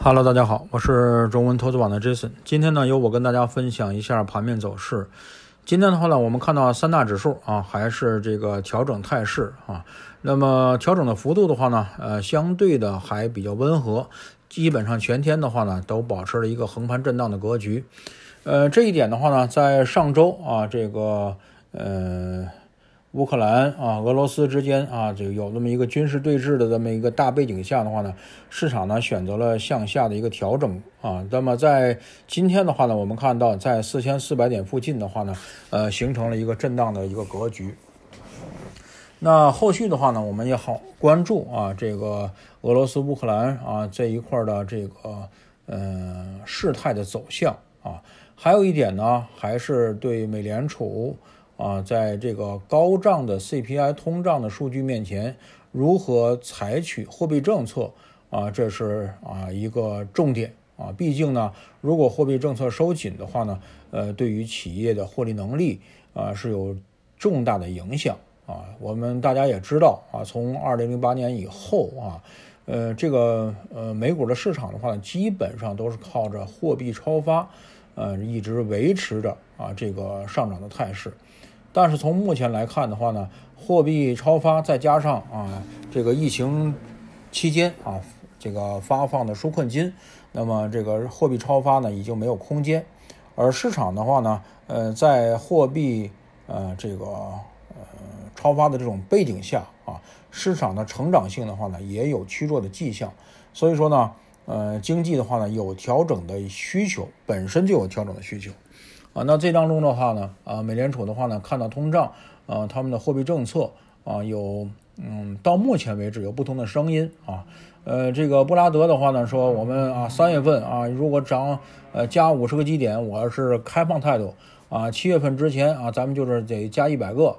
Hello，大家好，我是中文投资网的 Jason。今天呢，由我跟大家分享一下盘面走势。今天的话呢，我们看到三大指数啊，还是这个调整态势啊。那么调整的幅度的话呢，呃，相对的还比较温和，基本上全天的话呢，都保持了一个横盘震荡的格局。呃，这一点的话呢，在上周啊，这个呃。乌克兰啊，俄罗斯之间啊，这个有那么一个军事对峙的这么一个大背景下的话呢，市场呢选择了向下的一个调整啊。那么在今天的话呢，我们看到在四千四百点附近的话呢，呃，形成了一个震荡的一个格局。那后续的话呢，我们也好关注啊，这个俄罗斯、乌克兰啊这一块的这个呃事态的走向啊。还有一点呢，还是对美联储。啊，在这个高涨的 CPI 通胀的数据面前，如何采取货币政策啊？这是啊一个重点啊。毕竟呢，如果货币政策收紧的话呢，呃，对于企业的获利能力啊是有重大的影响啊。我们大家也知道啊，从二零零八年以后啊，呃，这个呃美股的市场的话，基本上都是靠着货币超发，呃，一直维持着啊这个上涨的态势。但是从目前来看的话呢，货币超发再加上啊这个疫情期间啊这个发放的纾困金，那么这个货币超发呢已经没有空间，而市场的话呢，呃，在货币呃这个呃超发的这种背景下啊，市场的成长性的话呢也有趋弱的迹象，所以说呢，呃，经济的话呢有调整的需求，本身就有调整的需求。啊，那这当中的话呢，啊，美联储的话呢，看到通胀，啊，他们的货币政策啊，有，嗯，到目前为止有不同的声音啊，呃，这个布拉德的话呢，说我们啊，三月份啊，如果涨，呃，加五十个基点，我是开放态度，啊，七月份之前啊，咱们就是得加一百个，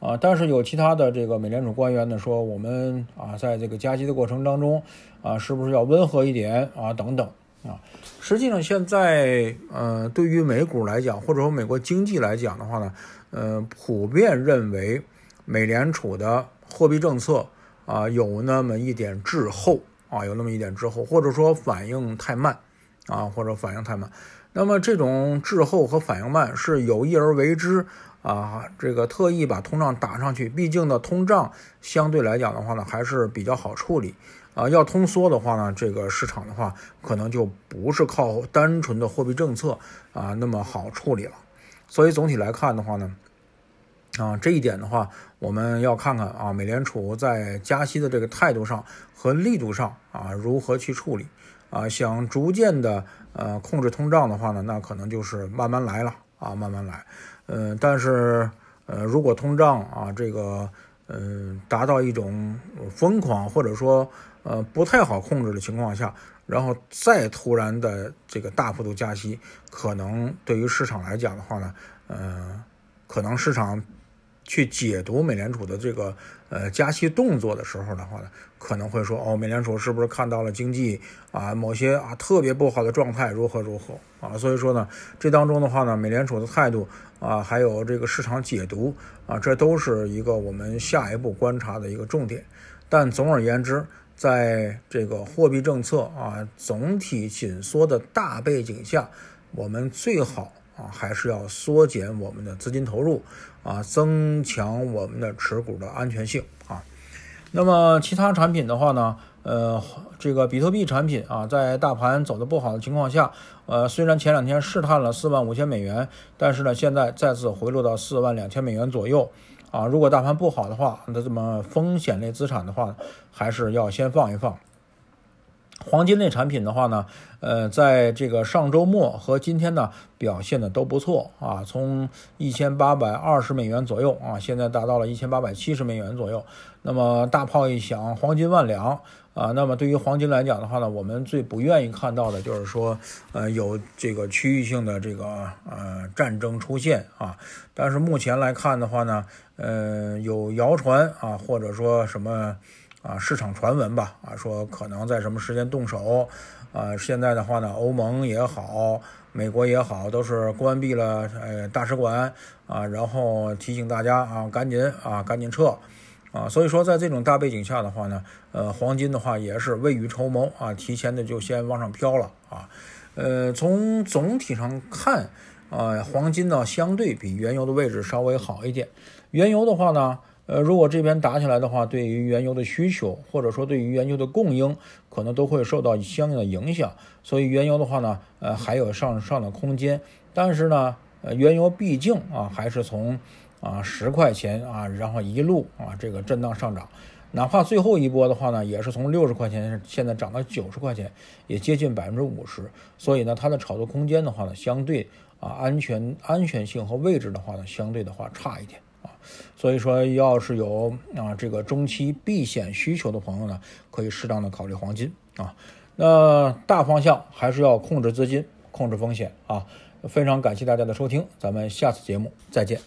啊，但是有其他的这个美联储官员呢，说我们啊，在这个加息的过程当中，啊，是不是要温和一点啊，等等。啊，实际上现在，呃，对于美股来讲，或者说美国经济来讲的话呢，呃，普遍认为美联储的货币政策啊有那么一点滞后啊，有那么一点滞后，或者说反应太慢啊，或者反应太慢。那么这种滞后和反应慢是有意而为之啊，这个特意把通胀打上去，毕竟呢，通胀相对来讲的话呢，还是比较好处理。啊，要通缩的话呢，这个市场的话，可能就不是靠单纯的货币政策啊那么好处理了。所以总体来看的话呢，啊，这一点的话，我们要看看啊，美联储在加息的这个态度上和力度上啊，如何去处理啊？想逐渐的呃控制通胀的话呢，那可能就是慢慢来了啊，慢慢来。嗯，但是呃，如果通胀啊这个嗯达到一种疯狂或者说。呃，不太好控制的情况下，然后再突然的这个大幅度加息，可能对于市场来讲的话呢，呃，可能市场去解读美联储的这个呃加息动作的时候的话呢，可能会说哦，美联储是不是看到了经济啊某些啊特别不好的状态，如何如何啊？所以说呢，这当中的话呢，美联储的态度啊，还有这个市场解读啊，这都是一个我们下一步观察的一个重点。但总而言之。在这个货币政策啊总体紧缩的大背景下，我们最好啊还是要缩减我们的资金投入啊，增强我们的持股的安全性啊。那么其他产品的话呢，呃，这个比特币产品啊，在大盘走的不好的情况下，呃，虽然前两天试探了四万五千美元，但是呢，现在再次回落到四万两千美元左右。啊，如果大盘不好的话，那怎么风险类资产的话，还是要先放一放。黄金类产品的话呢，呃，在这个上周末和今天呢，表现的都不错啊，从一千八百二十美元左右啊，现在达到了一千八百七十美元左右。那么大炮一响，黄金万两。啊，那么对于黄金来讲的话呢，我们最不愿意看到的就是说，呃，有这个区域性的这个呃战争出现啊。但是目前来看的话呢，呃，有谣传啊，或者说什么啊市场传闻吧啊，说可能在什么时间动手啊。现在的话呢，欧盟也好，美国也好，都是关闭了呃大使馆啊，然后提醒大家啊，赶紧啊，赶紧撤。啊，所以说，在这种大背景下的话呢，呃，黄金的话也是未雨绸缪啊，提前的就先往上飘了啊。呃，从总体上看啊，黄金呢相对比原油的位置稍微好一点。原油的话呢，呃，如果这边打起来的话，对于原油的需求或者说对于原油的供应，可能都会受到相应的影响。所以原油的话呢，呃，还有上上的空间，但是呢，呃，原油毕竟啊，还是从。啊，十块钱啊，然后一路啊，这个震荡上涨，哪怕最后一波的话呢，也是从六十块钱现在涨到九十块钱，也接近百分之五十。所以呢，它的炒作空间的话呢，相对啊安全安全性和位置的话呢，相对的话差一点啊。所以说，要是有啊这个中期避险需求的朋友呢，可以适当的考虑黄金啊。那大方向还是要控制资金，控制风险啊。非常感谢大家的收听，咱们下次节目再见。